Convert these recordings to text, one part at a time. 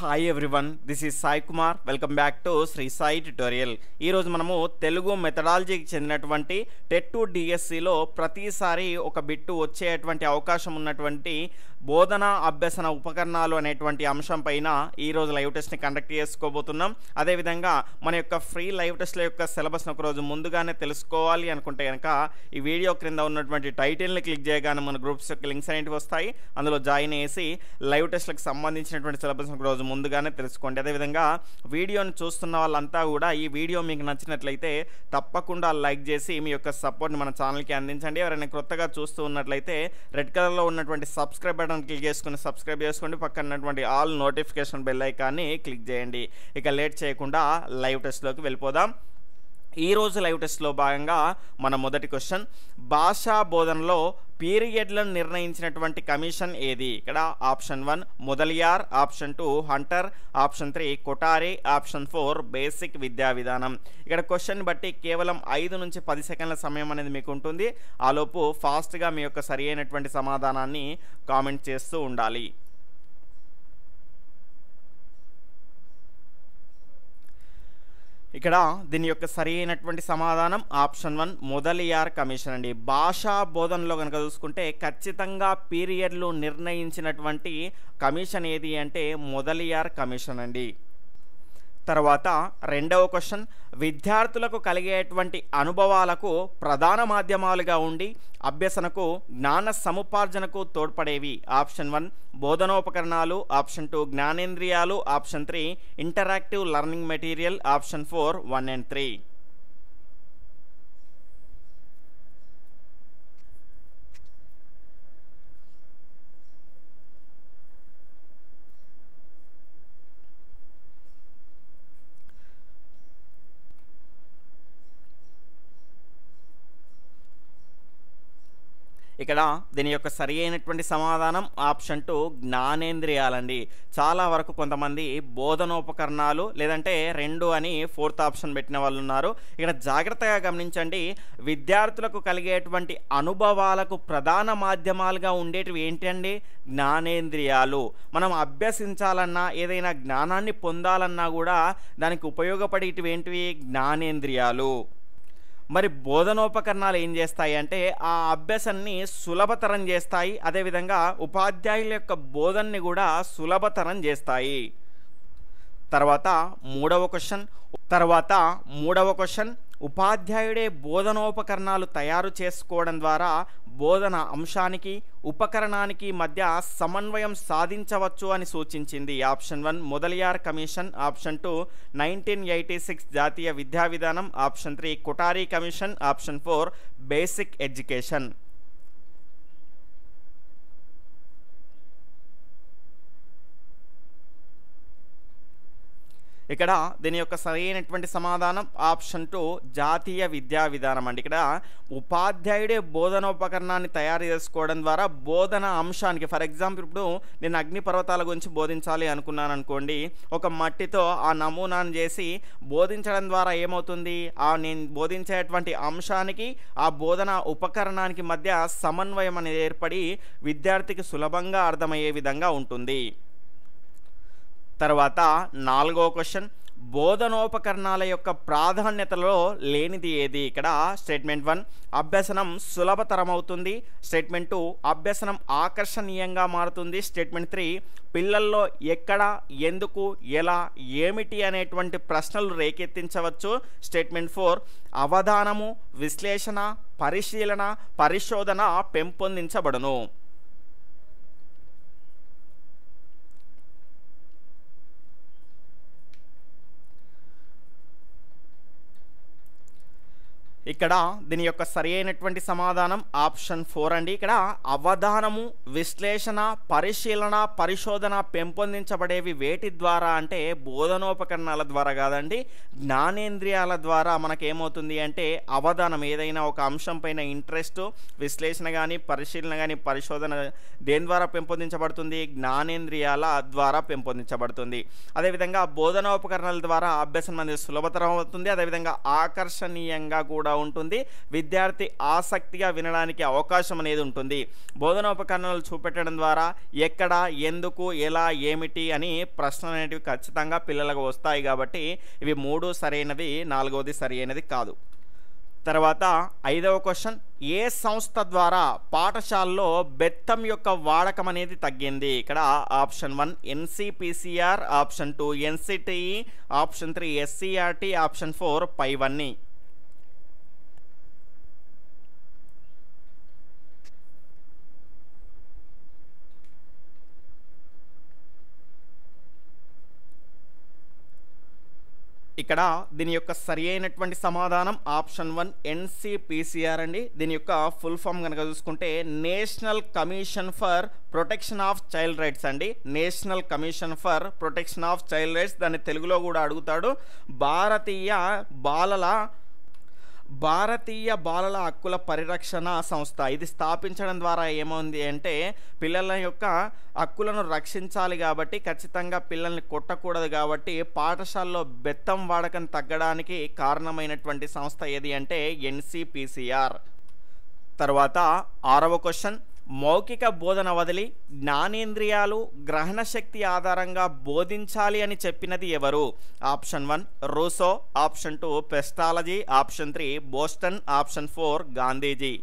hi everyone this is Sai Kumar welcome back to Shri Sai tutorial ఈరోజు మనము తెలుగు మెథడాలజీకి చెందినటువంటి టెట్ టు డిఎస్సిలో ప్రతిసారి ఒక బిట్టు వచ్చేటువంటి అవకాశం ఉన్నటువంటి బోధన అభ్యసన ఉపకరణాలు అనేటువంటి అంశంపైన ఈరోజు లైవ్ టెస్ట్ని కండక్ట్ చేసుకోబోతున్నాం అదేవిధంగా మన యొక్క ఫ్రీ లైవ్ టెస్ట్ల యొక్క సిలబస్ని ఒకరోజు ముందుగానే తెలుసుకోవాలి అనుకుంటే కనుక ఈ వీడియో క్రింద ఉన్నటువంటి టైటిల్ని క్లిక్ చేయగానే మన గ్రూప్స్ యొక్క లింక్స్ అనేటివి వస్తాయి అందులో జాయిన్ చేసి లైవ్ టెస్ట్లకు సంబంధించినటువంటి సిలబస్ని ఒకరోజు ముందుగానే తెలుసుకోండి అదేవిధంగా వీడియోని చూస్తున్న వాళ్ళంతా కూడా ఈ వీడియో మీకు నచ్చినట్లయితే తప్పకుండా లైక్ చేసి మీ యొక్క సపోర్ట్ని మన ఛానల్కి అందించండి ఎవరైనా క్రొత్తగా చూస్తూ ఉన్నట్లయితే రెడ్ కలర్లో ఉన్నటువంటి సబ్స్క్రైబర్ బటన్ క్లిక్ చేసుకుని సబ్స్క్రైబ్ చేసుకోండి పక్కనటువంటి ఆల్ నోటిఫికేషన్ బెల్ ఐకాన్ని క్లిక్ చేయండి ఇక లేట్ చేయకుండా లైవ్ టెస్ట్లోకి వెళ్ళిపోదాం ఈరోజు లైవ్ టెస్ట్లో భాగంగా మన మొదటి క్వశ్చన్ భాషా బోధనలో పీరియడ్లను నిర్ణయించినటువంటి కమిషన్ ఏది ఇక్కడ option one Mudaliar option two Hunter option three Kothari option four basic విద్యా విధానం ఇక్కడ క్వశ్చన్ బట్టి కేవలం ఐదు నుంచి పది సెకండ్ల సమయం అనేది మీకు ఉంటుంది ఆలోపు ఫాస్ట్గా మీ యొక్క సరి అయినటువంటి సమాధానాన్ని కామెంట్ చేస్తూ ఉండాలి ఇక్కడ దీని యొక్క సరైనటువంటి సమాధానం ఆప్షన్ వన్ మొదలియార్ కమిషన్ అండి భాషా బోధనలో కనుక చూసుకుంటే ఖచ్చితంగా పీరియడ్లు నిర్ణయించినటువంటి కమిషన్ ఏది అంటే మొదలియార్ కమిషన్ అండి తర్వాత రెండవ క్వశ్చన్ విద్యార్థులకు కలిగేటువంటి అనుభవాలకు ప్రధాన మాధ్యమాలుగా ఉండి అభ్యసనకు జ్ఞాన సముపార్జనకు తోడ్పడేవి ఆప్షన్ వన్ బోధనోపకరణాలు ఆప్షన్ టూ జ్ఞానేంద్రియాలు option three interactive learning material option four one and three ఇక్కడ దీని యొక్క సరి అయినటువంటి సమాధానం ఆప్షన్ టు జ్ఞానేంద్రియాలండి చాలా వరకు కొంతమంది బోధనోపకరణాలు లేదంటే రెండు అని ఫోర్త్ ఆప్షన్ పెట్టిన వాళ్ళు ఉన్నారు ఇక్కడ జాగ్రత్తగా గమనించండి విద్యార్థులకు కలిగేటువంటి అనుభవాలకు ప్రధాన మాధ్యమాలుగా ఉండేటివి ఏంటండి జ్ఞానేంద్రియాలు మనం అభ్యసించాలన్నా ఏదైనా జ్ఞానాన్ని పొందాలన్నా కూడా దానికి ఉపయోగపడేటివి ఏంటివి జ్ఞానేంద్రియాలు మరి బోధనోపకరణాలు ఏం చేస్తాయి అంటే ఆ అభ్యాసాన్ని సులభతరం చేస్తాయి అదేవిధంగా ఉపాధ్యాయుల యొక్క బోధనని కూడా సులభతరం చేస్తాయి తర్వాత మూడవ క్వశ్చన్ తర్వాత మూడవ క్వశ్చన్ ఉపాధ్యాయుడే బోధనోపకరణాలు తయారు చేసుకోవడం ద్వారా బోధన అంశానికి ఉపకరణానికి మధ్య సమన్వయం సాధించవచ్చు అని సూచించింది option one Mudaliar commission option two nineteen eighty six జాతీయ విద్యా విధానం option three Kothari commission option four basic education ఇక్కడ దీని యొక్క సరైనటువంటి సమాధానం ఆప్షన్ టూ జాతీయ విద్యా విధానం అండి ఇక్కడ ఉపాధ్యాయుడే బోధనోపకరణాన్ని తయారు చేసుకోవడం ద్వారా బోధన అంశానికి ఫర్ ఎగ్జాంపుల్ ఇప్పుడు నేను అగ్ని పర్వతాల గురించి బోధించాలి అనుకున్నాను అనుకోండి ఒక మట్టితో ఆ నమూనాను చేసి బోధించడం ద్వారా ఏమవుతుంది ఆ నేను బోధించేటువంటి అంశానికి ఆ బోధన ఉపకరణానికి మధ్య సమన్వయం అనేది ఏర్పడి విద్యార్థికి సులభంగా అర్థమయ్యే విధంగా ఉంటుంది తర్వాత నాలుగో క్వశ్చన్ బోధనోపకరణాల యొక్క ప్రాధాన్యతలో లేనిది ఏది ఇక్కడ స్టేట్మెంట్ వన్ అభ్యసనం సులభతరమవుతుంది స్టేట్మెంట్ టూ అభ్యసనం ఆకర్షణీయంగా మారుతుంది స్టేట్మెంట్ త్రీ పిల్లల్లో ఎక్కడ ఎందుకు ఎలా ఏమిటి అనేటువంటి ప్రశ్నలు రేకెత్తించవచ్చు స్టేట్మెంట్ ఫోర్ అవధానము విశ్లేషణ పరిశీలన పరిశోధన పెంపొందించబడును ఇక్కడ దీని యొక్క సరి అయినటువంటి సమాధానం ఆప్షన్ ఫోర్ అండి ఇక్కడ అవధానము విశ్లేషణ పరిశీలన పరిశోధన పెంపొందించబడేవి వేటి ద్వారా అంటే బోధనోపకరణాల ద్వారా కాదండి జ్ఞానేంద్రియాల ద్వారా మనకేమవుతుంది అంటే అవధానం ఏదైనా ఒక అంశం పైన ఇంట్రెస్ట్ విశ్లేషణ కానీ పరిశీలన కానీ పరిశోధన దేని ద్వారా పెంపొందించబడుతుంది జ్ఞానేంద్రియాల ద్వారా పెంపొందించబడుతుంది అదేవిధంగా బోధనోపకరణాల ద్వారా అభ్యసనం అనేది సులభతరం అవుతుంది అదేవిధంగా ఆకర్షణీయంగా కూడా ఉంటుంది విద్యార్థి ఆసక్తిగా వినడానికి అవకాశం అనేది ఉంటుంది ఉపకరణాలు చూపెట్టడం ద్వారా ఎక్కడ ఎందుకు ఎలా ఏమిటి అని ప్రశ్నలు అనేటివి ఖచ్చితంగా పిల్లలకు వస్తాయి కాబట్టి ఇవి మూడు సరైనవి నాలుగవది సరైనది కాదు తర్వాత ఐదవ క్వశ్చన్ ఏ సంస్థ ద్వారా పాఠశాలలో బెత్తం యొక్క వాడకం అనేది తగ్గింది ఇక్కడ option one NCPCR option two NCTE option three SCRT option four పైవన్నీ ఇక్కడ దీని యొక్క సరి అయినటువంటి సమాధానం ఆప్షన్ వన్ ఎన్సిపిసిఆర్ అండి దీని యొక్క ఫుల్ ఫామ్ కనుక చూసుకుంటే national commission for protection of child rights అండి national commission for protection of child rights దాన్ని తెలుగులో కూడా అడుగుతాడు భారతీయ బాలల భారతీయ బాలల హక్కుల పరిరక్షణ సంస్థ ఇది స్థాపించడం ద్వారా ఏమైంది అంటే పిల్లల యొక్క హక్కులను రక్షించాలి కాబట్టి ఖచ్చితంగా పిల్లల్ని కొట్టకూడదు కాబట్టి పాఠశాలలో బెత్తం వాడకం తగ్గడానికి కారణమైనటువంటి సంస్థ ఏది అంటే ఎన్సిపిసిఆర్ తర్వాత ఆరవ క్వశ్చన్ మౌఖిక బోధన వదిలి జ్ఞానేంద్రియాలు గ్రహణ శక్తి ఆధారంగా బోధించాలి అని చెప్పినది ఎవరు option one Rousseau option two Pestalozzi option three Boston option four Gandhiji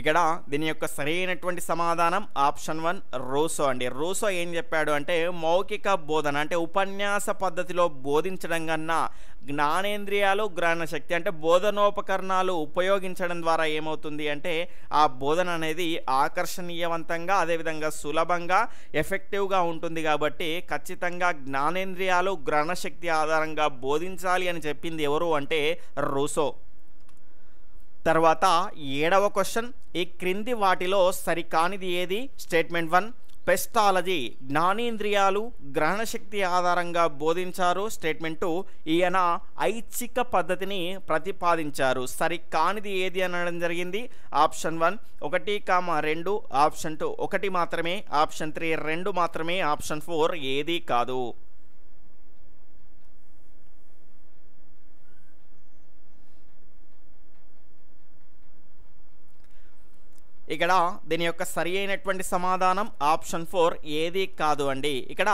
ఇక్కడ దీని యొక్క సరైనటువంటి సమాధానం ఆప్షన్ వన్ రోసో అండి రోసో ఏం చెప్పాడు అంటే మౌఖిక బోధన అంటే ఉపన్యాస పద్ధతిలో బోధించడం కన్నా జ్ఞానేంద్రియాలు శక్తి అంటే బోధనోపకరణాలు ఉపయోగించడం ద్వారా ఏమవుతుంది అంటే ఆ బోధన అనేది ఆకర్షణీయవంతంగా అదేవిధంగా సులభంగా ఎఫెక్టివ్గా ఉంటుంది కాబట్టి ఖచ్చితంగా జ్ఞానేంద్రియాలు గ్రహణశక్తి ఆధారంగా బోధించాలి అని చెప్పింది ఎవరు అంటే రోసో తర్వాత ఏడవ క్వశ్చన్ ఈ క్రింది వాటిలో సరికానిది ఏది స్టేట్మెంట్ వన్ పెస్టాలజీ జ్ఞానేంద్రియాలు గ్రహణశక్తి ఆధారంగా బోధించారు స్టేట్మెంట్ టూ ఈయన ఐచ్ఛిక పద్ధతిని ప్రతిపాదించారు సరికానిది ఏది అనడం జరిగింది ఆప్షన్ వన్ ఒకటి కామా రెండు ఆప్షన్ టూ ఒకటి మాత్రమే ఆప్షన్ త్రీ రెండు మాత్రమే ఆప్షన్ ఫోర్ ఏది కాదు ఇక్కడ దీని యొక్క సరి అయినటువంటి సమాధానం ఆప్షన్ ఫోర్ ఏది కాదు అండి ఇక్కడ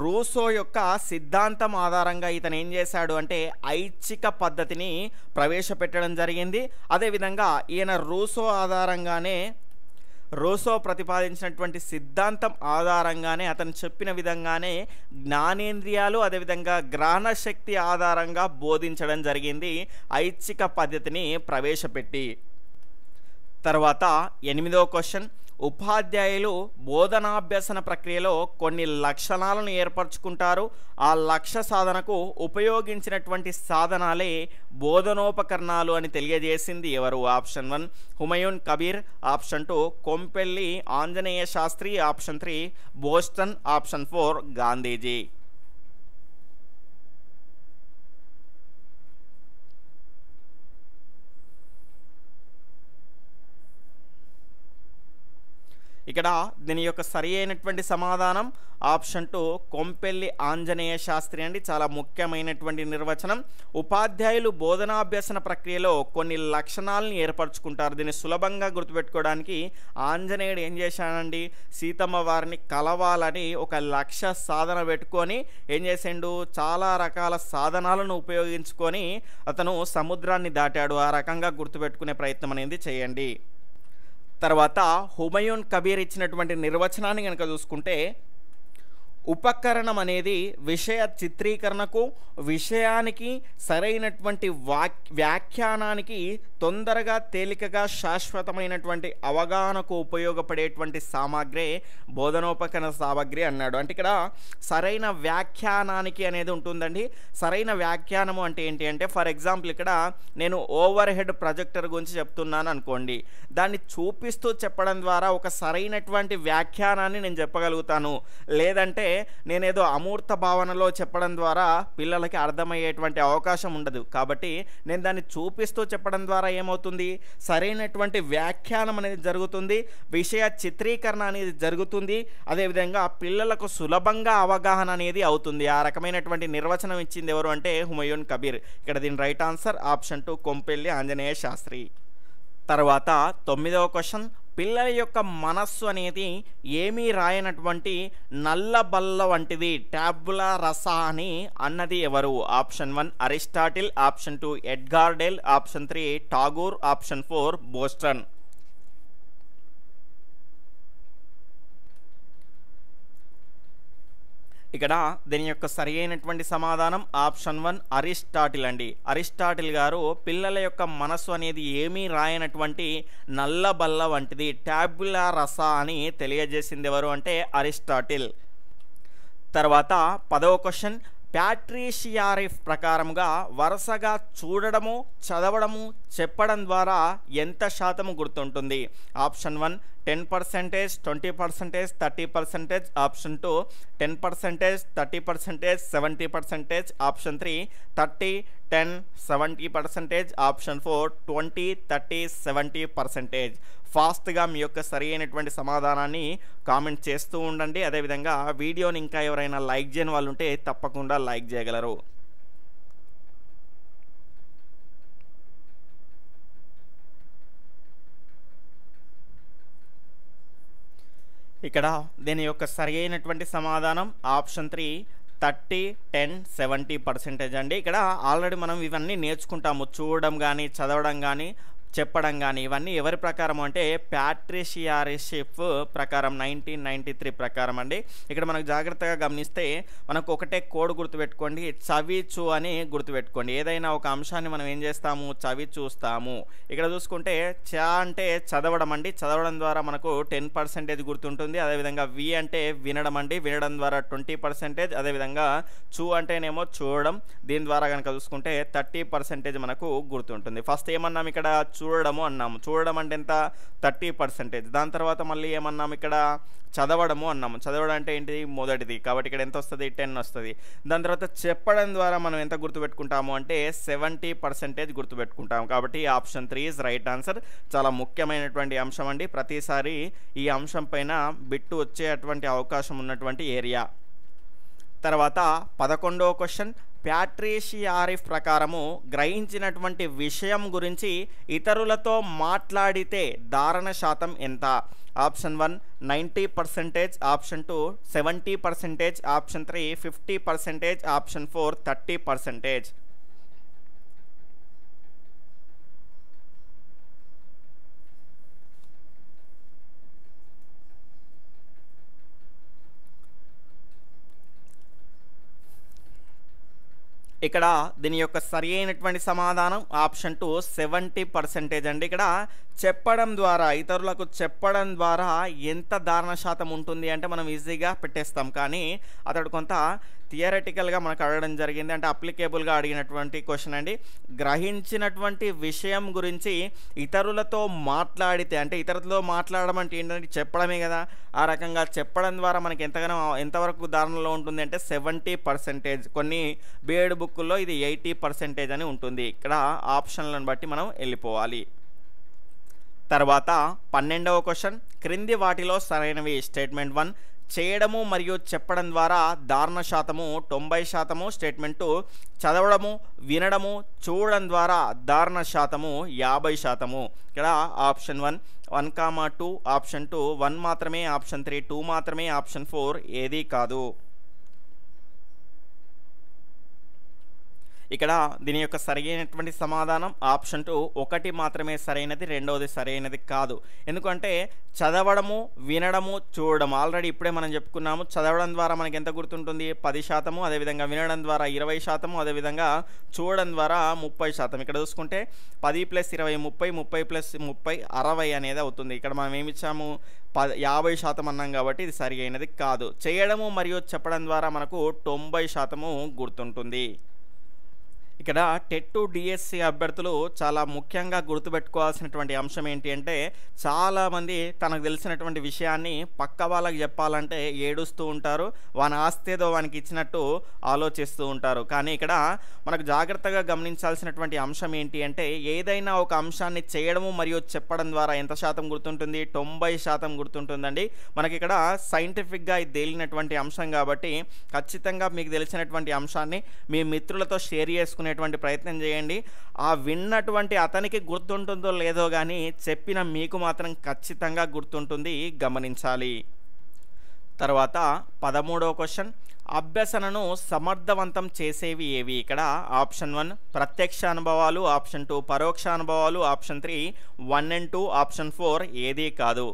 రూసో యొక్క సిద్ధాంతం ఆధారంగా ఇతను ఏం చేశాడు అంటే ఐచ్ఛిక పద్ధతిని ప్రవేశపెట్టడం జరిగింది అదేవిధంగా ఈయన రూసో ఆధారంగానే రూసో ప్రతిపాదించినటువంటి సిద్ధాంతం ఆధారంగానే అతను చెప్పిన విధంగానే జ్ఞానేంద్రియాలు అదేవిధంగా గ్రహణ శక్తి ఆధారంగా బోధించడం జరిగింది ఐచ్ఛిక పద్ధతిని ప్రవేశపెట్టి తర్వాత ఎనిమిదో క్వశ్చన్ ఉపాధ్యాయులు బోధనాభ్యసన ప్రక్రియలో కొన్ని లక్షణాలను ఏర్పరచుకుంటారు ఆ లక్ష్య సాధనకు ఉపయోగించినటువంటి సాధనాలే బోధనోపకరణాలు అని తెలియజేసింది ఎవరు option one Humayun Kabir option two Kompelli Anjaneya Shastri option three Boston option four Gandhiji ఇక్కడ దీని యొక్క సరి అయినటువంటి సమాధానం ఆప్షన్ టూ కొంపెల్లి ఆంజనేయ శాస్త్రి అండి చాలా ముఖ్యమైనటువంటి నిర్వచనం ఉపాధ్యాయులు బోధనాభ్యసన ప్రక్రియలో కొన్ని లక్షణాలను ఏర్పరచుకుంటారు దీన్ని సులభంగా గుర్తుపెట్టుకోవడానికి ఆంజనేయుడు ఏం చేశాడండి సీతమ్మ వారిని కలవాలని ఒక లక్ష్య సాధన పెట్టుకొని ఏం చేసిండు చాలా రకాల సాధనాలను ఉపయోగించుకొని అతను సముద్రాన్ని దాటాడు ఆ రకంగా గుర్తుపెట్టుకునే ప్రయత్నం అనేది చేయండి తర్వాత హుమయూన్ కబీర్ ఇచ్చినటువంటి నిర్వచనాన్ని కనుక చూసుకుంటే ఉపకరణం అనేది విషయ చిత్రీకరణకు విషయానికి సరైనటువంటి వాక్ వ్యాఖ్యానానికి తొందరగా తేలికగా శాశ్వతమైనటువంటి అవగాహనకు ఉపయోగపడేటువంటి సామాగ్రి బోధనోపకరణ సామాగ్రి అన్నాడు అంటే ఇక్కడ సరైన వ్యాఖ్యానానికి అనేది ఉంటుందండి సరైన వ్యాఖ్యానము అంటే ఏంటి అంటే ఫర్ ఎగ్జాంపుల్ ఇక్కడ నేను ఓవర్ హెడ్ ప్రొజెక్టర్ గురించి చెప్తున్నాను అనుకోండి దాన్ని చూపిస్తూ చెప్పడం ద్వారా ఒక సరైనటువంటి వ్యాఖ్యానాన్ని నేను చెప్పగలుగుతాను లేదంటే నేనేదో అమూర్త భావనలో చెప్పడం ద్వారా పిల్లలకి అర్థమయ్యేటువంటి అవకాశం ఉండదు కాబట్టి నేను దాన్ని చూపిస్తూ చెప్పడం ద్వారా ఏమవుతుంది సరైనటువంటి వ్యాఖ్యానం అనేది జరుగుతుంది విషయ చిత్రీకరణ అనేది జరుగుతుంది అదేవిధంగా పిల్లలకు సులభంగా అవగాహన అనేది అవుతుంది ఆ రకమైనటువంటి నిర్వచనం ఇచ్చింది ఎవరు అంటే హుమయూన్ కబీర్ ఇక్కడ దీని right answer option two Kompelli Anjaneya Shastri తర్వాత తొమ్మిదవ క్వశ్చన్ పిల్లల యొక్క మనస్సు అనేది ఏమీ రాయనటువంటి నల్ల బల్ల వంటిది ట్యాబులా రస అని అన్నది ఎవరు option one Aristotle option two Edgar Dale option three Tagore option four Boston ఇక్కడ దీని యొక్క సరి అయినటువంటి సమాధానం ఆప్షన్ వన్ అరిస్టాటిల్ అండి అరిస్టాటిల్ గారు పిల్లల యొక్క మనస్సు అనేది ఏమీ రాయనటువంటి నల్ల బల్ల వంటిది ట్యాబులా రస అని తెలియజేసింది ఎవరు అంటే అరిస్టాటిల్ తర్వాత పదవ క్వశ్చన్ ప్యాట్రీషియారిఫ్ ప్రకారముగా వరుసగా చూడడము చదవడము చెప్పడం ద్వారా ఎంత శాతము గుర్తుంటుంది option one ten percentage twenty percentage thirty percentage option two ten percentage thirty percentage seventy percentage option three thirty ten seventy percentage option four twenty thirty seventy percentage ఫాస్ట్గా మీ యొక్క సరి అయినటువంటి సమాధానాన్ని కామెంట్ చేస్తూ ఉండండి అదేవిధంగా వీడియోని ఇంకా ఎవరైనా లైక్ చేయని వాళ్ళు ఉంటే తప్పకుండా లైక్ చేయగలరు ఇక్కడ దీని యొక్క సరి అయినటువంటి సమాధానం option three thirty ten seventy percentage అండి ఇక్కడ ఆల్రెడీ మనం ఇవన్నీ నేర్చుకుంటాము చూడడం కానీ చదవడం కానీ చెప్పడం కానీ ఇవన్నీ ఎవరి ప్రకారం అంటే ప్యాట్రిషియారిషిప్ ప్రకారం నైన్టీన్ నైంటీ త్రీ ప్రకారం అండి ఇక్కడ మనకు జాగ్రత్తగా గమనిస్తే మనకు ఒకటే కోడ్ గుర్తుపెట్టుకోండి చవిచు అని గుర్తుపెట్టుకోండి ఏదైనా ఒక అంశాన్ని మనం ఏం చేస్తాము చవి చూస్తాము ఇక్కడ చూసుకుంటే చ అంటే చదవడం అండి చదవడం ద్వారా మనకు టెన్ పర్సెంటేజ్ గుర్తుంటుంది అదేవిధంగా వి అంటే వినడం అండి వినడం ద్వారా ట్వంటీ పర్సెంటేజ్ అదేవిధంగా చూ అంటేనేమో చూడడం దీని ద్వారా కనుక చూసుకుంటే థర్టీ పర్సెంటేజ్ మనకు గుర్తుంటుంది ఫస్ట్ ఏమన్నాం ఇక్కడ చూ చూడడము అన్నాము చూడడం అంటే ఎంత థర్టీ పర్సెంటేజ్ దాని తర్వాత మళ్ళీ ఏమన్నాము ఇక్కడ చదవడము అన్నాము చదవడం అంటే ఏంటి మొదటిది కాబట్టి ఇక్కడ ఎంత వస్తుంది టెన్ వస్తుంది దాని తర్వాత చెప్పడం ద్వారా మనం ఎంత గుర్తుపెట్టుకుంటాము అంటే సెవెంటీ పర్సెంటేజ్ గుర్తుపెట్టుకుంటాము కాబట్టి option three is right answer చాలా ముఖ్యమైనటువంటి అంశం అండి ప్రతిసారి ఈ అంశం పైన బిట్టు వచ్చేటువంటి అవకాశం ఉన్నటువంటి ఏరియా తర్వాత పదకొండవ క్వశ్చన్ ప్యాట్రీషియారిఫ్ ఆరిఫ్ ప్రకారము గ్రహించినటువంటి విషయం గురించి ఇతరులతో మాట్లాడితే ధారణ శాతం ఎంత option one ninety percentage option two seventy percentage option three fifty percentage option four thirty percentage ఇక్కడ దీని యొక్క సరి అయినటువంటి సమాధానం ఆప్షన్ టూ సెవెంటీ పర్సెంటేజ్ అండి ఇక్కడ చెప్పడం ద్వారా ఇతరులకు చెప్పడం ద్వారా ఎంత దారుణ శాతం ఉంటుంది అంటే మనం ఈజీగా పెట్టేస్తాం కానీ అతడు కొంత థియరటికల్గా మనకు అడగడం జరిగింది అంటే అప్లికేబుల్గా అడిగినటువంటి క్వశ్చన్ అండి గ్రహించినటువంటి విషయం గురించి ఇతరులతో మాట్లాడితే అంటే ఇతరులతో మాట్లాడడం అంటే ఏంటంటే చెప్పడమే కదా ఆ రకంగా చెప్పడం ద్వారా మనకి ఎంతగానో ఎంతవరకు దారుణలో ఉంటుంది అంటే సెవెంటీ పర్సెంటేజ్ కొన్ని బీఎడ్ బుక్లో ఇది ఎయిటీ పర్సెంటేజ్ అని ఉంటుంది ఇక్కడ ఆప్షన్లను బట్టి మనం వెళ్ళిపోవాలి తర్వాత పన్నెండవ క్వశ్చన్ క్రింది వాటిలో సరైనవి స్టేట్మెంట్ వన్ చేయడము మరియు చెప్పడం ద్వారా దారుణ శాతము తొంభై శాతము స్టేట్మెంట్ టూ చదవడము వినడము చూడడం ద్వారా దారుణ శాతము యాభై శాతము ఇక్కడ option one one comma two option two one మాత్రమే ఆప్షన్ త్రీ టూ మాత్రమే ఆప్షన్ ఫోర్ ఏదీ కాదు ఇక్కడ దీని యొక్క సరైనటువంటి సమాధానం ఆప్షన్ టూ ఒకటి మాత్రమే సరైనది రెండవది సరైనది కాదు ఎందుకంటే చదవడము వినడము చూడడం ఆల్రెడీ ఇప్పుడే మనం చెప్పుకున్నాము చదవడం ద్వారా మనకి ఎంత గుర్తుంటుంది పది శాతము అదేవిధంగా వినడం ద్వారా ఇరవై శాతము అదేవిధంగా చూడడం ద్వారా ముప్పై శాతం ఇక్కడ చూసుకుంటే పది ప్లస్ ఇరవై ముప్పై ముప్పై ప్లస్ ముప్పై అరవై అనేది అవుతుంది ఇక్కడ మనం ఏమిచ్చాము ప యాభై శాతం అన్నాం కాబట్టి ఇది సరి అయినది కాదు చేయడము మరియు చెప్పడం ద్వారా మనకు తొంభై శాతము గుర్తుంటుంది ఇక్కడ టెట్టు డిఎస్సి అభ్యర్థులు చాలా ముఖ్యంగా గుర్తుపెట్టుకోవాల్సినటువంటి అంశం ఏంటి అంటే చాలామంది తనకు తెలిసినటువంటి విషయాన్ని పక్క వాళ్ళకి చెప్పాలంటే ఏడుస్తూ ఉంటారు వాని ఆస్తేదో వానికి ఇచ్చినట్టు ఆలోచిస్తూ ఉంటారు కానీ ఇక్కడ మనకు జాగ్రత్తగా గమనించాల్సినటువంటి అంశం ఏంటి అంటే ఏదైనా ఒక అంశాన్ని చేయడము మరియు చెప్పడం ద్వారా ఎంత శాతం గుర్తుంటుంది తొంభై శాతం గుర్తుంటుందండి మనకి ఇక్కడ సైంటిఫిక్గా ఇది తేలినటువంటి అంశం కాబట్టి ఖచ్చితంగా మీకు తెలిసినటువంటి అంశాన్ని మీ మిత్రులతో షేర్ చేసుకుని తెలుసుకునేటువంటి ప్రయత్నం చేయండి ఆ విన్నటువంటి అతనికి గుర్తుంటుందో లేదో కానీ చెప్పిన మీకు మాత్రం ఖచ్చితంగా గుర్తుంటుంది గమనించాలి తర్వాత పదమూడవ క్వశ్చన్ అభ్యసనను సమర్థవంతం చేసేవి ఏవి ఇక్కడ ఆప్షన్ వన్ ప్రత్యక్ష అనుభవాలు ఆప్షన్ టూ పరోక్ష అనుభవాలు option three one and two option four ఏదీ కాదు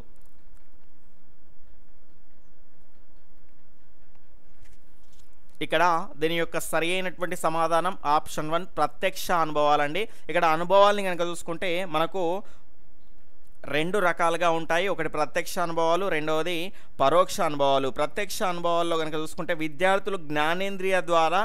ఇక్కడ దీని యొక్క సరి అయినటువంటి సమాధానం ఆప్షన్ వన్ ప్రత్యక్ష అనుభవాలండి ఇక్కడ అనుభవాల్ని కనుక చూసుకుంటే మనకు రెండు రకాలుగా ఉంటాయి ఒకటి ప్రత్యక్ష అనుభవాలు రెండవది పరోక్ష అనుభవాలు ప్రత్యక్ష అనుభవాల్లో కనుక చూసుకుంటే విద్యార్థులు జ్ఞానేంద్రియ ద్వారా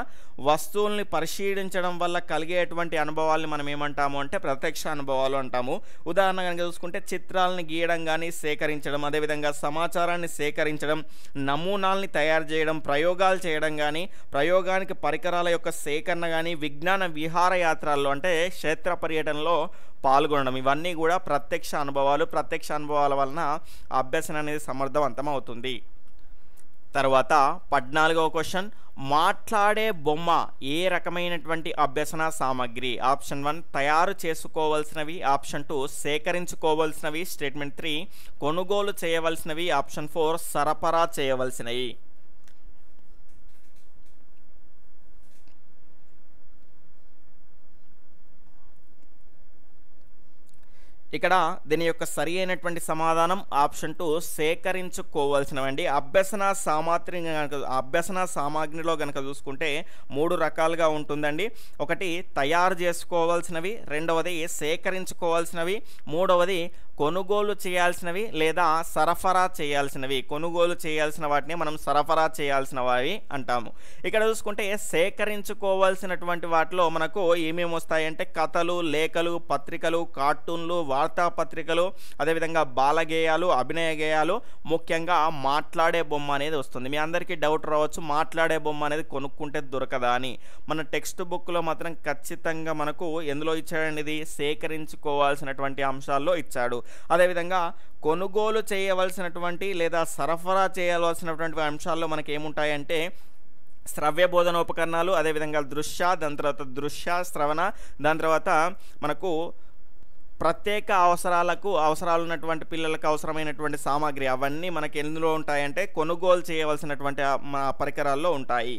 వస్తువుల్ని పరిశీలించడం వల్ల కలిగేటువంటి అనుభవాల్ని మనం ఏమంటాము అంటే ప్రత్యక్ష అనుభవాలు అంటాము ఉదాహరణ కనుక చూసుకుంటే చిత్రాలని గీయడం కానీ సేకరించడం అదేవిధంగా సమాచారాన్ని సేకరించడం నమూనాల్ని తయారు చేయడం ప్రయోగాలు చేయడం కానీ ప్రయోగానికి పరికరాల యొక్క సేకరణ కానీ విజ్ఞాన విహారయాత్రల్లో అంటే క్షేత్ర పర్యటనలో పాల్గొనడం ఇవన్నీ కూడా ప్రత్యక్ష అనుభవాలు ప్రత్యక్ష అనుభవాల వలన అభ్యసన అనేది సమర్థవంతం అవుతుంది తర్వాత పద్నాలుగవ క్వశ్చన్ మాట్లాడే బొమ్మ ఏ రకమైనటువంటి అభ్యసన సామాగ్రి ఆప్షన్ వన్ తయారు చేసుకోవలసినవి ఆప్షన్ టూ సేకరించుకోవలసినవి స్టేట్మెంట్ త్రీ కొనుగోలు చేయవలసినవి ఆప్షన్ ఫోర్ సరఫరా చేయవలసినవి ఇక్కడ దీని యొక్క సరి అయినటువంటి సమాధానం ఆప్షన్ టూ సేకరించుకోవాల్సినవండి అభ్యసన సామాగ్రి కనుక అభ్యసన సామాగ్రిలో కనుక చూసుకుంటే మూడు రకాలుగా ఉంటుందండి ఒకటి తయారు చేసుకోవాల్సినవి రెండవది సేకరించుకోవాల్సినవి మూడవది కొనుగోలు చేయాల్సినవి లేదా సరఫరా చేయాల్సినవి కొనుగోలు చేయాల్సిన వాటిని మనం సరఫరా చేయాల్సిన అంటాము ఇక్కడ చూసుకుంటే సేకరించుకోవాల్సినటువంటి వాటిలో మనకు ఏమేమి వస్తాయంటే కథలు లేఖలు పత్రికలు కార్టూన్లు వార్తాపత్రికలు అదేవిధంగా బాలగేయాలు అభినయ గేయాలు ముఖ్యంగా మాట్లాడే బొమ్మ అనేది వస్తుంది మీ అందరికీ డౌట్ రావచ్చు మాట్లాడే బొమ్మ అనేది కొనుక్కుంటే దొరకదా అని మన టెక్స్ట్ బుక్లో మాత్రం ఖచ్చితంగా మనకు ఎందులో ఇచ్చాడనేది సేకరించుకోవాల్సినటువంటి అంశాల్లో ఇచ్చాడు అదేవిధంగా కొనుగోలు చేయవలసినటువంటి లేదా సరఫరా చేయవలసినటువంటి అంశాల్లో మనకి ఏముంటాయంటే శ్రవ్య బోధన ఉపకరణాలు అదేవిధంగా దృశ్య దాని తర్వాత దృశ్య శ్రవణ దాని తర్వాత మనకు ప్రత్యేక అవసరాలకు అవసరాలు ఉన్నటువంటి పిల్లలకు అవసరమైనటువంటి సామాగ్రి అవన్నీ మనకి ఎందులో ఉంటాయంటే కొనుగోలు చేయవలసినటువంటి పరికరాల్లో ఉంటాయి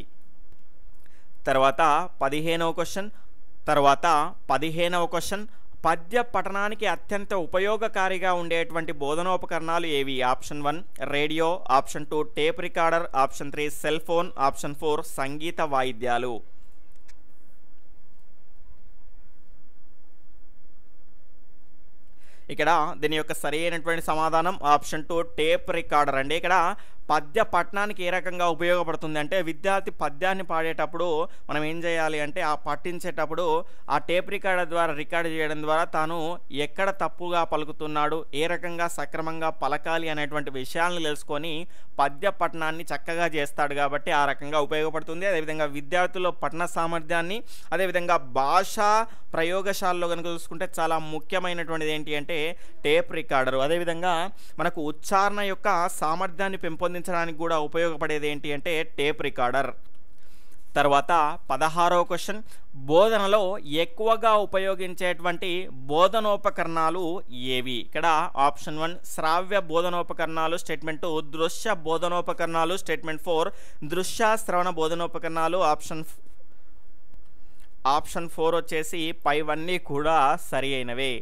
తర్వాత పదిహేనవ క్వశ్చన్ తర్వాత పదిహేనవ క్వశ్చన్ పద్య పఠనానికి అత్యంత ఉపయోగకారిగా ఉండేటువంటి బోధనోపకరణాలు ఏవి option one radio option two tape recorder option three cell phone option four సంగీత వాయిద్యాలు ఇక్కడ దీని యొక్క సరి అయినటువంటి సమాధానం ఆప్షన్ టూ టేప్ రికార్డర్ అండి ఇక్కడ పద్య పఠనానికి ఏ రకంగా ఉపయోగపడుతుంది అంటే విద్యార్థి పద్యాన్ని పాడేటప్పుడు మనం ఏం చేయాలి అంటే ఆ పఠించేటప్పుడు ఆ టేప్ రికార్డర్ ద్వారా రికార్డ్ చేయడం ద్వారా తాను ఎక్కడ తప్పుగా పలుకుతున్నాడు ఏ రకంగా సక్రమంగా పలకాలి అనేటువంటి విషయాలను తెలుసుకొని పద్య పఠనాన్ని చక్కగా చేస్తాడు కాబట్టి ఆ రకంగా ఉపయోగపడుతుంది అదేవిధంగా విద్యార్థుల్లో పఠన సామర్థ్యాన్ని అదేవిధంగా భాషా ప్రయోగశాలలో కనుక చూసుకుంటే చాలా ముఖ్యమైనటువంటిది ఏంటి అంటే టేప్ రికార్డరు అదేవిధంగా మనకు ఉచ్చారణ యొక్క సామర్థ్యాన్ని పెంపొంది సంపాదించడానికి కూడా ఉపయోగపడేది ఏంటి అంటే టేప్ రికార్డర్ తర్వాత పదహారో క్వశ్చన్ బోధనలో ఎక్కువగా ఉపయోగించేటువంటి బోధనోపకరణాలు ఏవి ఇక్కడ ఆప్షన్ వన్ శ్రావ్య బోధనోపకరణాలు స్టేట్మెంట్ టూ దృశ్య బోధనోపకరణాలు స్టేట్మెంట్ ఫోర్ దృశ్య శ్రవణ బోధనోపకరణాలు ఆప్షన్ ఆప్షన్ ఫోర్ వచ్చేసి పైవన్నీ కూడా సరి అయినవే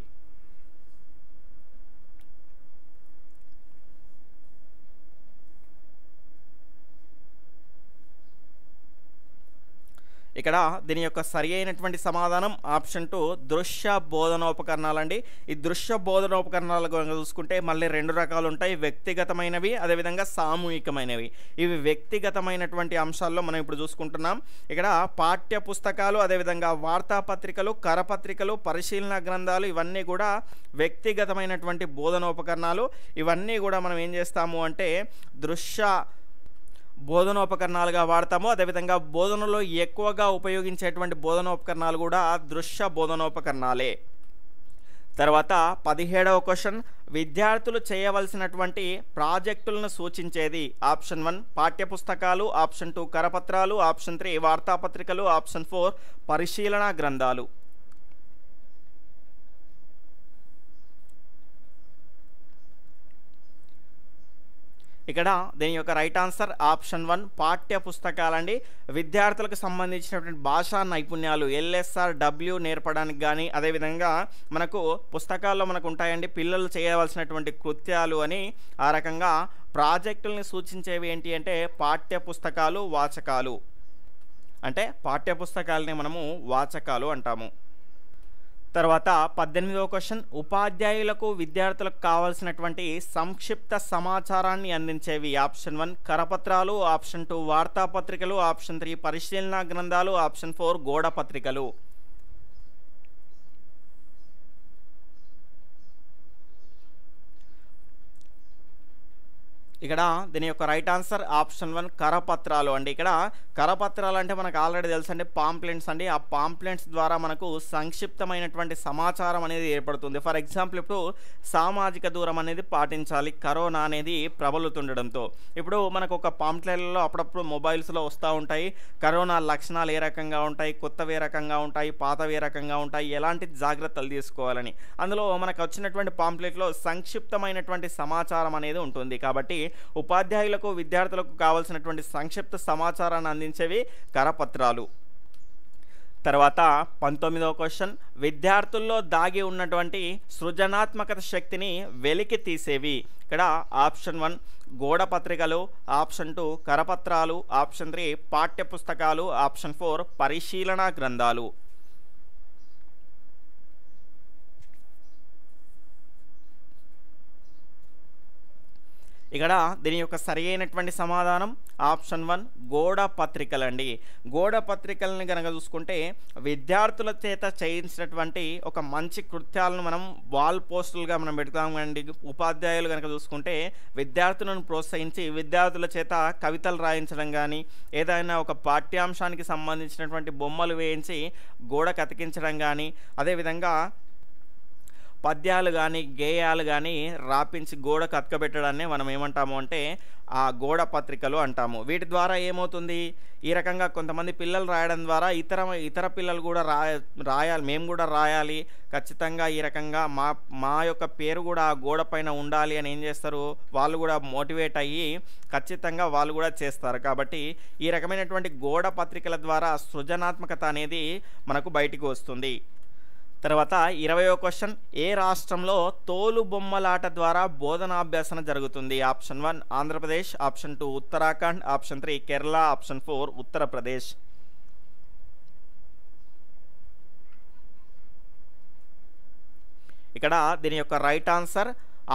ఇక్కడ దీని యొక్క సరి అయినటువంటి సమాధానం ఆప్షన్ టూ దృశ్య అండి ఈ దృశ్య బోధనోపకరణాలు చూసుకుంటే మళ్ళీ రెండు రకాలు ఉంటాయి వ్యక్తిగతమైనవి అదేవిధంగా సామూహికమైనవి ఇవి వ్యక్తిగతమైనటువంటి అంశాల్లో మనం ఇప్పుడు చూసుకుంటున్నాం ఇక్కడ పాఠ్య పుస్తకాలు అదేవిధంగా వార్తాపత్రికలు కరపత్రికలు పరిశీలన గ్రంథాలు ఇవన్నీ కూడా వ్యక్తిగతమైనటువంటి బోధనోపకరణాలు ఇవన్నీ కూడా మనం ఏం చేస్తాము అంటే దృశ్య బోధనోపకరణాలుగా వాడతాము అదేవిధంగా బోధనలో ఎక్కువగా ఉపయోగించేటువంటి బోధనోపకరణాలు కూడా దృశ్య బోధనోపకరణాలే తర్వాత పదిహేడవ క్వశ్చన్ విద్యార్థులు చేయవలసినటువంటి ప్రాజెక్టులను సూచించేది ఆప్షన్ వన్ పాఠ్యపుస్తకాలు ఆప్షన్ టూ కరపత్రాలు ఆప్షన్ త్రీ వార్తాపత్రికలు ఆప్షన్ ఫోర్ పరిశీలనా గ్రంథాలు ఇక్కడ దీని యొక్క రైట్ ఆన్సర్ ఆప్షన్ వన్ పాఠ్య పుస్తకాలండి విద్యార్థులకు సంబంధించినటువంటి భాషా నైపుణ్యాలు ఎల్ఎస్ఆర్ డబ్ల్యూ నేర్పడానికి కానీ అదేవిధంగా మనకు పుస్తకాల్లో మనకు ఉంటాయండి పిల్లలు చేయవలసినటువంటి కృత్యాలు అని ఆ రకంగా ప్రాజెక్టులని సూచించేవి ఏంటి అంటే పాఠ్య పుస్తకాలు వాచకాలు అంటే పాఠ్య పుస్తకాలని మనము వాచకాలు అంటాము తర్వాత పద్దెనిమిదవ క్వశ్చన్ ఉపాధ్యాయులకు విద్యార్థులకు కావాల్సినటువంటి సంక్షిప్త సమాచారాన్ని అందించేవి ఆప్షన్ వన్ కరపత్రాలు ఆప్షన్ టూ వార్తాపత్రికలు ఆప్షన్ త్రీ పరిశీలనా గ్రంథాలు ఆప్షన్ ఫోర్ గోడ పత్రికలు ఇక్కడ దీని యొక్క రైట్ ఆన్సర్ ఆప్షన్ వన్ కరపత్రాలు అండి ఇక్కడ కరపత్రాలు అంటే మనకు ఆల్రెడీ తెలుసు అండి పాంప్లెంట్స్ అండి ఆ పాంప్లెంట్స్ ద్వారా మనకు సంక్షిప్తమైనటువంటి సమాచారం అనేది ఏర్పడుతుంది ఫర్ ఎగ్జాంపుల్ ఇప్పుడు సామాజిక దూరం అనేది పాటించాలి కరోనా అనేది ప్రబలుతుండడంతో ఇప్పుడు మనకు ఒక పాంప్లెట్లలో అప్పుడప్పుడు మొబైల్స్లో వస్తూ ఉంటాయి కరోనా లక్షణాలు ఏ రకంగా ఉంటాయి కొత్తవి ఏ రకంగా ఉంటాయి పాతవి ఏ రకంగా ఉంటాయి ఎలాంటి జాగ్రత్తలు తీసుకోవాలని అందులో మనకు వచ్చినటువంటి పాంప్లెట్లో సంక్షిప్తమైనటువంటి సమాచారం అనేది ఉంటుంది కాబట్టి ఉపాధ్యాయులకు విద్యార్థులకు కావాల్సినటువంటి సంక్షిప్త సమాచారాన్ని అందించేవి కరపత్రాలు తర్వాత పంతొమ్మిదవ క్వశ్చన్ విద్యార్థుల్లో దాగి ఉన్నటువంటి సృజనాత్మకత శక్తిని వెలికి తీసేవి ఇక్కడ ఆప్షన్ వన్ గోడ పత్రికలు ఆప్షన్ టూ కరపత్రాలు ఆప్షన్ త్రీ పాఠ్యపుస్తకాలు ఆప్షన్ ఫోర్ పరిశీలనా గ్రంథాలు ఇక్కడ దీని యొక్క సరి అయినటువంటి సమాధానం ఆప్షన్ వన్ గోడ అండి గోడ పత్రికలను కనుక చూసుకుంటే విద్యార్థుల చేత చేయించినటువంటి ఒక మంచి కృత్యాలను మనం వాల్ పోస్టులుగా మనం అండి ఉపాధ్యాయులు కనుక చూసుకుంటే విద్యార్థులను ప్రోత్సహించి విద్యార్థుల చేత కవితలు రాయించడం కానీ ఏదైనా ఒక పాఠ్యాంశానికి సంబంధించినటువంటి బొమ్మలు వేయించి గోడ కతికించడం కానీ అదేవిధంగా పద్యాలు కానీ గేయాలు కానీ రాపించి గోడ కతకబెట్టడాన్ని మనం ఏమంటాము అంటే ఆ గోడ పత్రికలు అంటాము వీటి ద్వారా ఏమవుతుంది ఈ రకంగా కొంతమంది పిల్లలు రాయడం ద్వారా ఇతర ఇతర పిల్లలు కూడా రా రాయాలి మేము కూడా రాయాలి ఖచ్చితంగా ఈ రకంగా మా మా యొక్క పేరు కూడా ఆ గోడ పైన ఉండాలి అని ఏం చేస్తారు వాళ్ళు కూడా మోటివేట్ అయ్యి ఖచ్చితంగా వాళ్ళు కూడా చేస్తారు కాబట్టి ఈ రకమైనటువంటి గోడ పత్రికల ద్వారా సృజనాత్మకత అనేది మనకు బయటికి వస్తుంది తర్వాత ఇరవయో క్వశ్చన్ ఏ రాష్ట్రంలో తోలు బొమ్మలాట ద్వారా బోధనాభ్యాసన జరుగుతుంది option one Andhra Pradesh option two Uttarakhand option three Kerala option four Uttar Pradesh ఇక్కడ దీని యొక్క right answer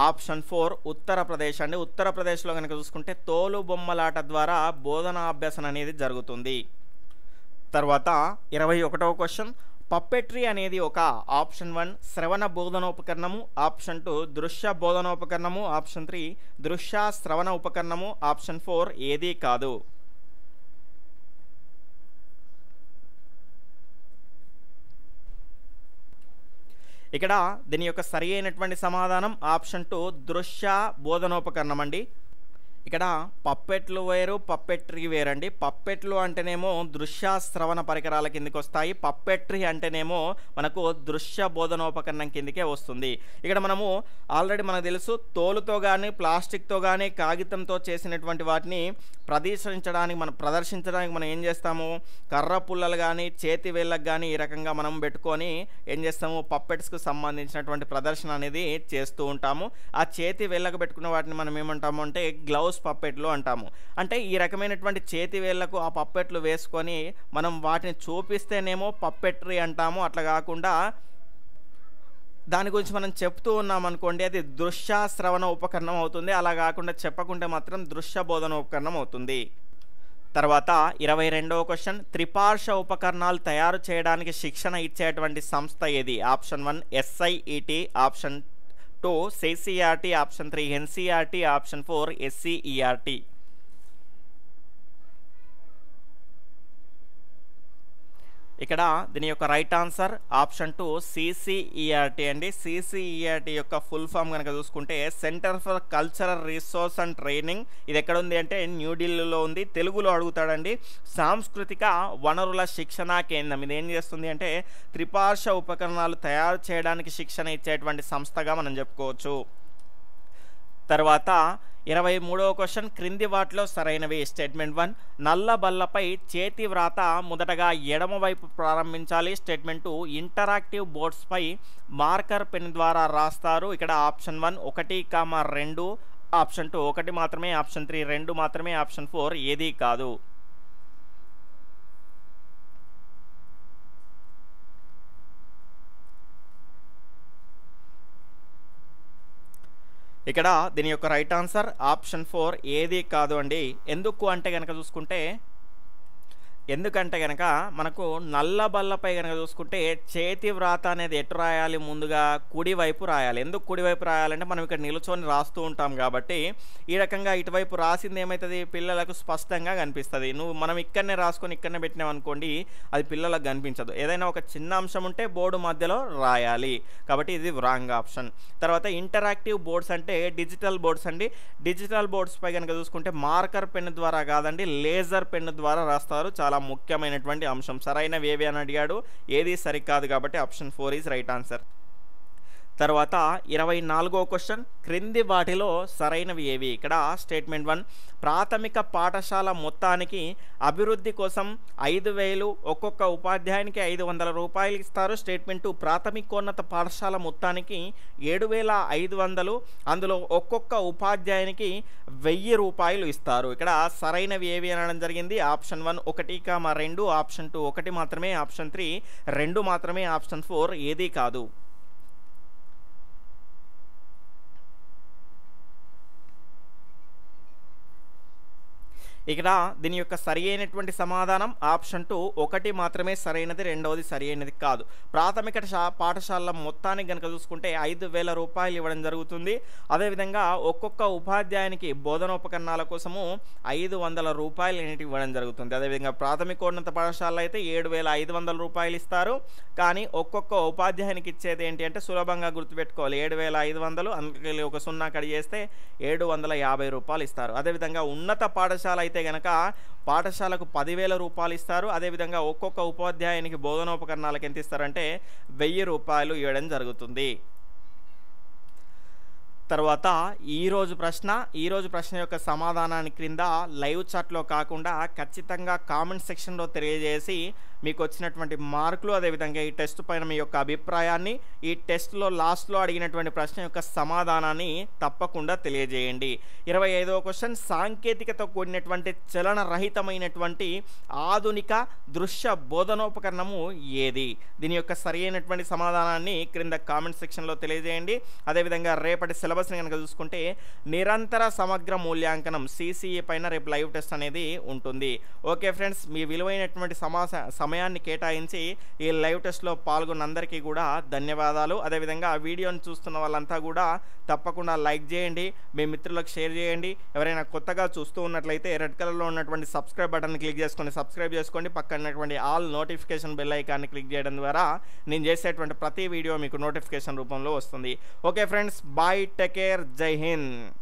option four Uttar Pradesh అండి ఉత్తరప్రదేశ్లో కనుక చూసుకుంటే తోలు బొమ్మలాట ద్వారా బోధనాభ్యాసన అనేది జరుగుతుంది తర్వాత ఇరవై ఒకటవ క్వశ్చన్ పప్పెట్రీ అనేది ఒక ఆప్షన్ వన్ శ్రవణ బోధనోపకరణము ఆప్షన్ టూ దృశ్య బోధనోపకరణము ఆప్షన్ త్రీ దృశ్య శ్రవణ ఉపకరణము ఆప్షన్ ఫోర్ ఏదీ కాదు ఇక్కడ దీని యొక్క సరి అయినటువంటి సమాధానం ఆప్షన్ టూ దృశ్య బోధనోపకరణం అండి ఇక్కడ పప్పెట్లు వేరు పప్పెట్రీ వేరండి పప్పెట్లు అంటేనేమో దృశ్య శ్రవణ పరికరాల కిందకి వస్తాయి పప్పెట్రీ అంటేనేమో మనకు దృశ్య బోధనోపకరణం కిందకే వస్తుంది ఇక్కడ మనము ఆల్రెడీ మనకు తెలుసు తోలుతో కానీ ప్లాస్టిక్తో కానీ కాగితంతో చేసినటువంటి వాటిని ప్రదర్శించడానికి మనం ప్రదర్శించడానికి మనం ఏం చేస్తాము కర్ర పుల్లలు కానీ చేతి వేళ్ళకు కానీ ఈ రకంగా మనం పెట్టుకొని ఏం చేస్తాము పప్పెట్స్కు సంబంధించినటువంటి ప్రదర్శన అనేది చేస్తూ ఉంటాము ఆ చేతి వేళ్ళకు పెట్టుకున్న వాటిని మనం ఏమంటాము అంటే గ్లౌస్ హౌస్ పప్పెట్లు అంటాము అంటే ఈ రకమైనటువంటి చేతి వేళ్లకు ఆ పప్పెట్లు వేసుకొని మనం వాటిని చూపిస్తేనేమో పప్పెట్రీ అంటాము అట్లా కాకుండా దాని గురించి మనం చెప్తూ ఉన్నాం అనుకోండి అది దృశ్య శ్రవణ ఉపకరణం అవుతుంది అలా కాకుండా చెప్పకుంటే మాత్రం దృశ్య బోధన ఉపకరణం అవుతుంది తర్వాత ఇరవై రెండవ క్వశ్చన్ త్రిపార్ష ఉపకరణాలు తయారు చేయడానికి శిక్షణ ఇచ్చేటువంటి సంస్థ ఏది option one SIET option two CCRT option three NCRT option four SCERT ఇక్కడ దీని యొక్క right answer option two CCERT అండి సిసిఈఆర్టీ e యొక్క ఫుల్ ఫామ్ కనుక చూసుకుంటే centre for cultural resource and training ఇది ఎక్కడ ఉంది అంటే న్యూఢిల్లీలో ఉంది తెలుగులో అడుగుతాడండి సాంస్కృతిక వనరుల శిక్షణా కేంద్రం ఇది ఏం చేస్తుంది అంటే త్రిపార్ష ఉపకరణాలు తయారు చేయడానికి శిక్షణ ఇచ్చేటువంటి సంస్థగా మనం చెప్పుకోవచ్చు తర్వాత ఇరవై మూడవ క్వశ్చన్ క్రింది వాటిలో సరైనవి స్టేట్మెంట్ వన్ నల్ల బల్లపై చేతి వ్రాత మొదటగా ఎడమవైపు ప్రారంభించాలి స్టేట్మెంట్ టూ ఇంటరాక్టివ్ బోర్డ్స్పై మార్కర్ పెన్ ద్వారా రాస్తారు ఇక్కడ ఆప్షన్ వన్ ఒకటి కామ రెండు ఆప్షన్ టూ ఒకటి మాత్రమే ఆప్షన్ త్రీ రెండు మాత్రమే ఆప్షన్ ఫోర్ ఏది కాదు ఇక్కడ దీని యొక్క రైట్ ఆన్సర్ ఆప్షన్ ఫోర్ ఏది కాదు అండి ఎందుకు అంటే కనుక చూసుకుంటే ఎందుకంటే కనుక మనకు నల్ల బల్లపై కనుక చూసుకుంటే చేతి వ్రాత అనేది ఎటు రాయాలి ముందుగా కుడివైపు రాయాలి ఎందుకు కుడివైపు రాయాలంటే మనం ఇక్కడ నిలుచొని రాస్తూ ఉంటాం కాబట్టి ఈ రకంగా ఇటువైపు రాసింది ఏమవుతుంది పిల్లలకు స్పష్టంగా కనిపిస్తుంది నువ్వు మనం ఇక్కడనే రాసుకొని ఇక్కడనే పెట్టినాం అనుకోండి అది పిల్లలకు కనిపించదు ఏదైనా ఒక చిన్న అంశం ఉంటే బోర్డు మధ్యలో రాయాలి కాబట్టి ఇది రాంగ్ ఆప్షన్ తర్వాత ఇంటరాక్టివ్ బోర్డ్స్ అంటే డిజిటల్ బోర్డ్స్ అండి డిజిటల్ బోర్డ్స్పై కనుక చూసుకుంటే మార్కర్ పెన్ ద్వారా కాదండి లేజర్ పెన్ ద్వారా రాస్తారు చాలా చాలా ముఖ్యమైనటువంటి అంశం సరైనవి ఏవి అని అడిగాడు ఏది సరికాదు కాబట్టి option four is right answer తర్వాత ఇరవై నాలుగో క్వశ్చన్ క్రింది వాటిలో సరైనవి ఏవి ఇక్కడ స్టేట్మెంట్ వన్ ప్రాథమిక పాఠశాల మొత్తానికి అభివృద్ధి కోసం ఐదు వేలు ఒక్కొక్క ఉపాధ్యాయునికి ఐదు వందల రూపాయలు ఇస్తారు స్టేట్మెంట్ టూ ప్రాథమికోన్నత పాఠశాల మొత్తానికి ఏడు వేల ఐదు వందలు అందులో ఒక్కొక్క ఉపాధ్యాయునికి వెయ్యి రూపాయలు ఇస్తారు ఇక్కడ సరైనవి ఏవి అనడం జరిగింది ఆప్షన్ వన్ ఒకటి కామ రెండు ఆప్షన్ టూ ఒకటి మాత్రమే ఆప్షన్ త్రీ రెండు మాత్రమే ఆప్షన్ ఫోర్ ఏదీ కాదు ఇక్కడ దీని యొక్క సరి అయినటువంటి సమాధానం ఆప్షన్ టూ ఒకటి మాత్రమే సరైనది రెండవది సరి అయినది కాదు ప్రాథమిక పాఠశాలల మొత్తానికి కనుక చూసుకుంటే ఐదు వేల రూపాయలు ఇవ్వడం జరుగుతుంది అదేవిధంగా ఒక్కొక్క ఉపాధ్యాయునికి బోధనోపకరణాల కోసము ఐదు వందల రూపాయలు అనేటివి ఇవ్వడం జరుగుతుంది అదేవిధంగా ప్రాథమికోన్నత పాఠశాలలో అయితే ఏడు వేల ఐదు వందల రూపాయలు ఇస్తారు కానీ ఒక్కొక్క ఉపాధ్యాయునికి ఇచ్చేది ఏంటి అంటే సులభంగా గుర్తుపెట్టుకోవాలి ఏడు వేల ఐదు వందలు అందుకే ఒక సున్నా కడి చేస్తే ఏడు వందల యాభై రూపాయలు ఇస్తారు అదేవిధంగా ఉన్నత పాఠశాల అయితే గనక పాఠశాలకు పదివేల రూపాయలు ఇస్తారు అదేవిధంగా ఒక్కొక్క ఉపాధ్యాయునికి బోధనోపకరణాలకు ఎంత ఇస్తారంటే వెయ్యి రూపాయలు ఇవ్వడం జరుగుతుంది తర్వాత ఈరోజు ప్రశ్న ఈరోజు ప్రశ్న యొక్క సమాధానాన్ని క్రింద లైవ్ చాట్లో కాకుండా ఖచ్చితంగా కామెంట్ సెక్షన్లో తెలియజేసి మీకు వచ్చినటువంటి మార్కులు అదేవిధంగా ఈ టెస్ట్ పైన మీ యొక్క అభిప్రాయాన్ని ఈ టెస్ట్లో లాస్ట్లో అడిగినటువంటి ప్రశ్న యొక్క సమాధానాన్ని తప్పకుండా తెలియజేయండి ఇరవై ఐదవ క్వశ్చన్ సాంకేతికత కూడినటువంటి చలనరహితమైనటువంటి ఆధునిక దృశ్య బోధనోపకరణము ఏది దీని యొక్క సరైనటువంటి సమాధానాన్ని క్రింద కామెంట్ సెక్షన్లో తెలియజేయండి అదేవిధంగా రేపటి సిలబస్ని కనుక చూసుకుంటే నిరంతర సమగ్ర మూల్యాంకనం సీసీఈ పైన రేపు లైవ్ టెస్ట్ అనేది ఉంటుంది ఓకే ఫ్రెండ్స్ మీ విలువైనటువంటి సమాస సమయాన్ని కేటాయించి ఈ లైవ్ టెస్ట్లో పాల్గొన్న అందరికీ కూడా ధన్యవాదాలు అదేవిధంగా ఆ వీడియోని చూస్తున్న వాళ్ళంతా కూడా తప్పకుండా లైక్ చేయండి మీ మిత్రులకు షేర్ చేయండి ఎవరైనా కొత్తగా చూస్తూ ఉన్నట్లయితే రెడ్ కలర్లో ఉన్నటువంటి సబ్స్క్రైబ్ బటన్ క్లిక్ చేసుకొని సబ్స్క్రైబ్ చేసుకోండి పక్కనటువంటి ఆల్ నోటిఫికేషన్ బెల్ ఐకాన్ని క్లిక్ చేయడం ద్వారా నేను చేసేటువంటి ప్రతి వీడియో మీకు నోటిఫికేషన్ రూపంలో వస్తుంది ఓకే ఫ్రెండ్స్ బాయ్ టెకేర్ జై హింద్